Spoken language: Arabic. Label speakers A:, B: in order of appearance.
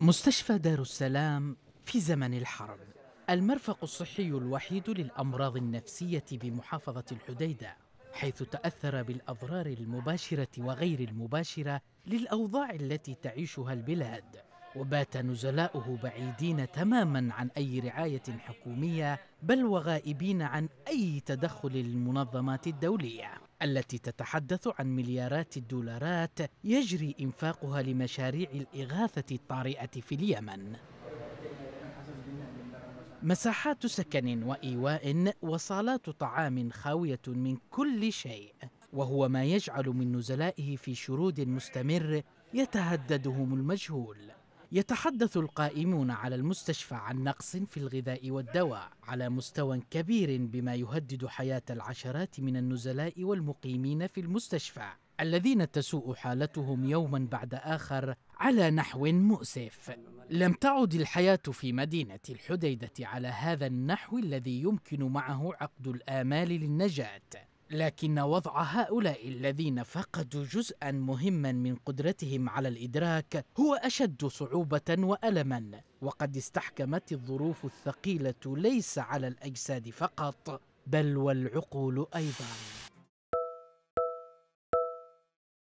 A: مستشفى دار السلام في زمن الحرب المرفق الصحي الوحيد للامراض النفسيه بمحافظه الحديده حيث تاثر بالاضرار المباشره وغير المباشره للاوضاع التي تعيشها البلاد وبات نزلاؤه بعيدين تماما عن اي رعايه حكوميه بل وغائبين عن اي تدخل للمنظمات الدوليه التي تتحدث عن مليارات الدولارات يجري انفاقها لمشاريع الاغاثه الطارئه في اليمن مساحات سكن وايواء وصالات طعام خاويه من كل شيء وهو ما يجعل من نزلائه في شرود مستمر يتهددهم المجهول يتحدث القائمون على المستشفى عن نقص في الغذاء والدواء على مستوى كبير بما يهدد حياة العشرات من النزلاء والمقيمين في المستشفى الذين تسوء حالتهم يوما بعد آخر على نحو مؤسف لم تعد الحياة في مدينة الحديدة على هذا النحو الذي يمكن معه عقد الآمال للنجاة لكن وضع هؤلاء الذين فقدوا جزءا مهما من قدرتهم على الادراك هو اشد صعوبه والما وقد استحكمت الظروف الثقيله ليس على الاجساد فقط بل والعقول ايضا